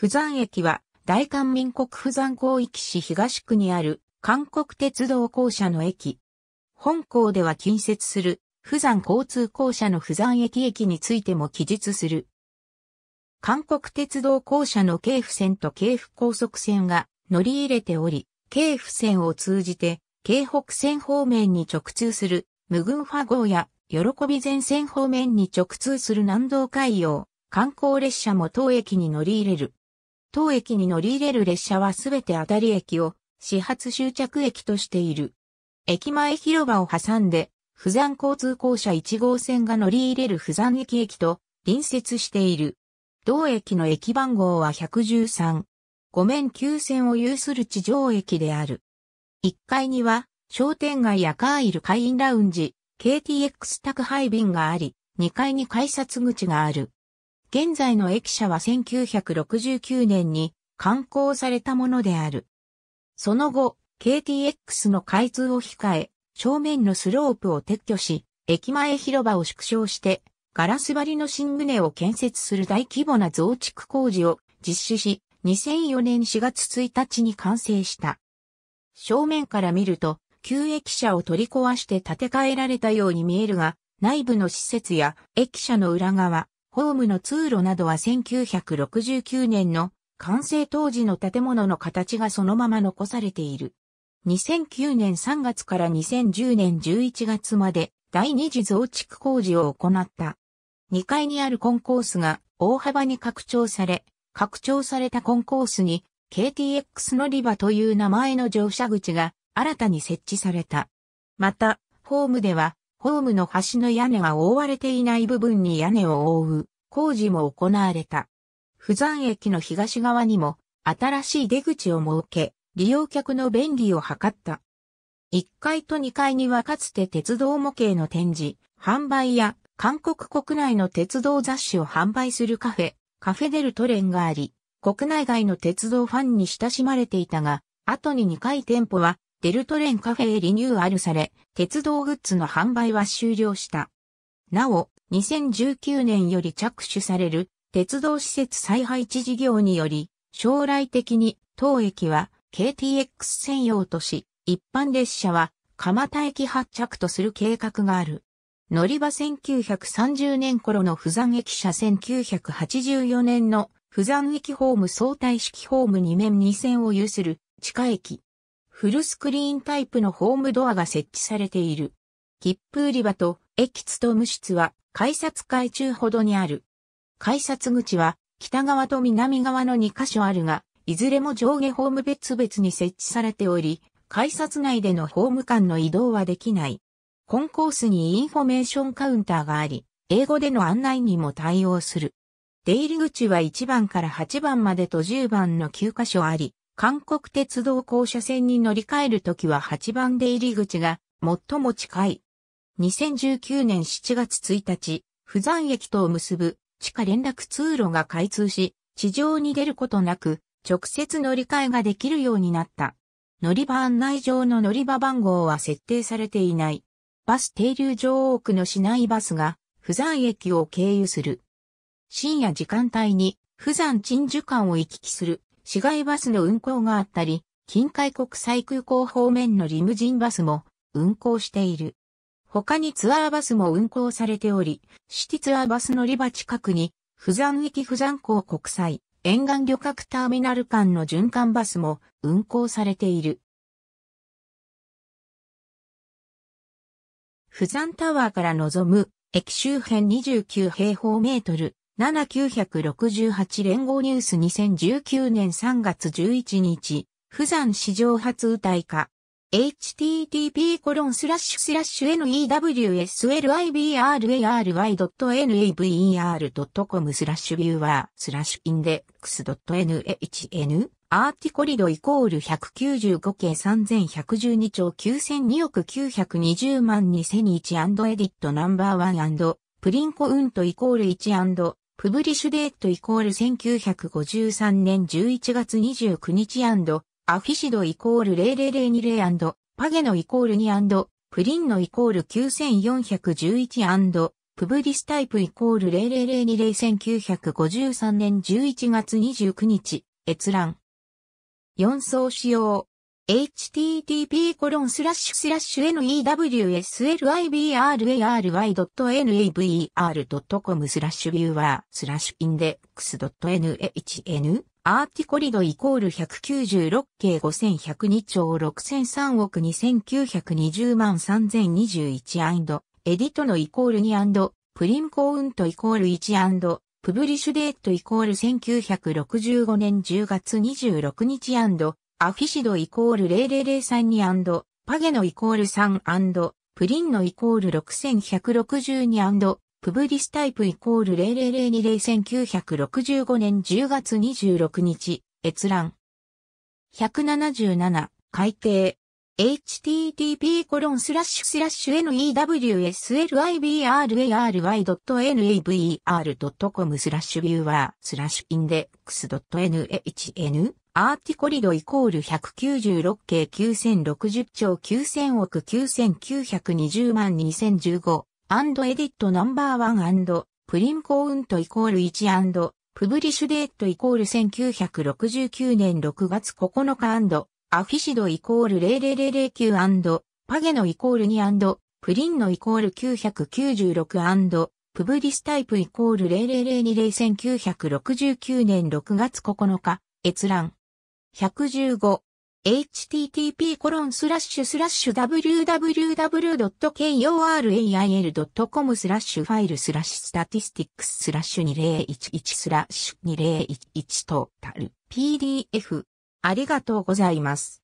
釜山駅は大韓民国釜山広域市東区にある韓国鉄道公社の駅。本校では近接する釜山交通公社の釜山駅駅についても記述する。韓国鉄道公社の京府線と京府高速線が乗り入れており、京府線を通じて京北線方面に直通する無群ファ号や喜び前線方面に直通する南道海洋観光列車も当駅に乗り入れる。当駅に乗り入れる列車はすべて当たり駅を始発終着駅としている。駅前広場を挟んで、富山交通公社1号線が乗り入れる富山駅駅と隣接している。同駅の駅番号は113。5面9線を有する地上駅である。1階には商店街やカーイル会員ラウンジ、KTX 宅配便があり、2階に改札口がある。現在の駅舎は1969年に刊行されたものである。その後、KTX の開通を控え、正面のスロープを撤去し、駅前広場を縮小して、ガラス張りの新船を建設する大規模な増築工事を実施し、2004年4月1日に完成した。正面から見ると、旧駅舎を取り壊して建て替えられたように見えるが、内部の施設や駅舎の裏側、ホームの通路などは1969年の完成当時の建物の形がそのまま残されている。2009年3月から2010年11月まで第二次増築工事を行った。2階にあるコンコースが大幅に拡張され、拡張されたコンコースに KTX 乗り場という名前の乗車口が新たに設置された。また、ホームではホームの端の屋根が覆われていない部分に屋根を覆う工事も行われた。富山駅の東側にも新しい出口を設け、利用客の便利を図った。1階と2階にはかつて鉄道模型の展示、販売や韓国国内の鉄道雑誌を販売するカフェ、カフェデルトレンがあり、国内外の鉄道ファンに親しまれていたが、後に2階店舗はデルトレンカフェへリニューアルされ、鉄道グッズの販売は終了した。なお、2019年より着手される鉄道施設再配置事業により、将来的に当駅は KTX 専用とし、一般列車は蒲田駅発着とする計画がある。乗り場1930年頃の不山駅舎1984年の不山駅ホーム相対式ホーム2面2線を有する地下駅。フルスクリーンタイプのホームドアが設置されている。切符売り場と駅務室は改札階中ほどにある。改札口は北側と南側の2カ所あるが、いずれも上下ホーム別々に設置されており、改札内でのホーム間の移動はできない。コンコースにインフォメーションカウンターがあり、英語での案内にも対応する。出入り口は1番から8番までと10番の9カ所あり、韓国鉄道公社線に乗り換えるときは8番出入り口が最も近い。2019年7月1日、釜山駅とを結ぶ地下連絡通路が開通し、地上に出ることなく直接乗り換えができるようになった。乗り場案内上の乗り場番号は設定されていない。バス停留場多くの市内バスが釜山駅を経由する。深夜時間帯に釜山鎮守間を行き来する市街バスの運行があったり、近海国際空港方面のリムジンバスも運行している。他にツアーバスも運行されており、シティツアーバス乗り場近くに、富山駅富山港国際沿岸旅客ターミナル間の循環バスも運行されている。富山タワーから望む駅周辺29平方メートル7968連合ニュース2019年3月11日、釜山史上初歌い化。http コロンスラッシュスラッシュ newslibrary.never.com スラッシュビューワースラッシュインデックス .nhn アーティコリドイコール195系3112兆9002億920万2001エディットナンバーワンプリンコウントイコール1プブリッシュデートイコール1953年11月29日アフィシドイコール00020パゲノイコール2プリンノイコール9411プブリスタイプイコール000201953年11月29日閲覧。4層使用。http://newslibrary.never.com スラッシュビューワースラッシュインデックス .nhn アーティコリドイコール196計5102兆6003億2920万3021エディトのイコール2プリムコウントイコール1プブリッシュデートイコール1965年10月26日アフィシドイコール0003にパゲノイコール3プリンノイコール6162プブリスタイプイコール00020965年10月26日閲覧177改定 http コロンスラッシュスラッシュ newslibrary.naver.com スラッシュビューワースラッシュインデックス .nhn アーティコリドイコール196系9060兆9000億9920万2015アンドエディットナンバーワンアンドプリンコウントイコール1アンドプブリッシュデートイコール1969年6月9日アンドアフィシドイコール00009アンドパゲノイコール2アンドプリンノイコール996アンドプブリスタイプイコール00020969年6月9日閲覧115。http://www.korail.com スラッシュファイルスラッシュスタティスティックススラッシュ2011スラッシュ2011ータル PDF。ありがとうございます。